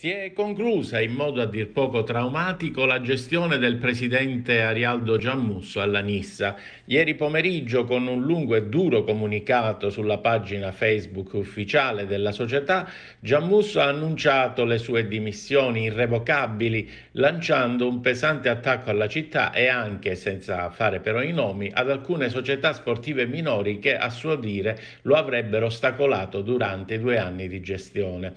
Si è conclusa in modo a dir poco traumatico la gestione del presidente Arialdo Giammusso alla Nissa. Ieri pomeriggio, con un lungo e duro comunicato sulla pagina Facebook ufficiale della società, Giammusso ha annunciato le sue dimissioni irrevocabili, lanciando un pesante attacco alla città e anche, senza fare però i nomi, ad alcune società sportive minori che, a suo dire, lo avrebbero ostacolato durante i due anni di gestione.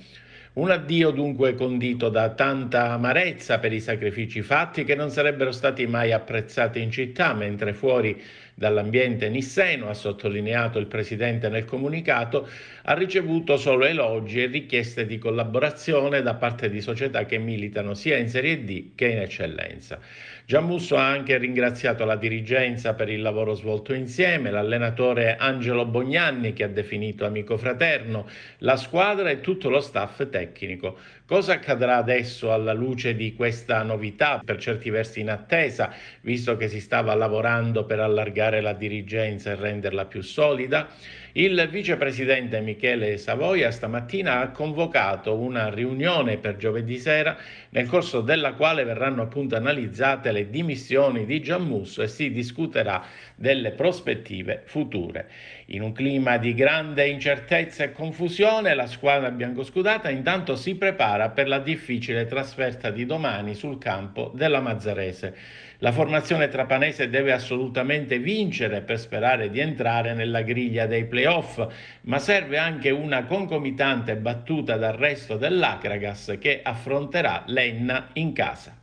Un addio dunque condito da tanta amarezza per i sacrifici fatti che non sarebbero stati mai apprezzati in città, mentre fuori dall'ambiente nisseno, ha sottolineato il presidente nel comunicato, ha ricevuto solo elogi e richieste di collaborazione da parte di società che militano sia in Serie D che in eccellenza. Giammusso ha anche ringraziato la dirigenza per il lavoro svolto insieme, l'allenatore Angelo Bognanni che ha definito amico fraterno, la squadra e tutto lo staff tecnico tecnico. Cosa accadrà adesso alla luce di questa novità, per certi versi in attesa, visto che si stava lavorando per allargare la dirigenza e renderla più solida? Il vicepresidente Michele Savoia stamattina ha convocato una riunione per giovedì sera nel corso della quale verranno appunto analizzate le dimissioni di Giammusso e si discuterà delle prospettive future. In un clima di grande incertezza e confusione la squadra biancoscudata intanto intanto si prepara per la difficile trasferta di domani sul campo della Mazzarese. La formazione trapanese deve assolutamente vincere per sperare di entrare nella griglia dei playoff, ma serve anche una concomitante battuta dal resto dell'Acragas che affronterà l'Enna in casa.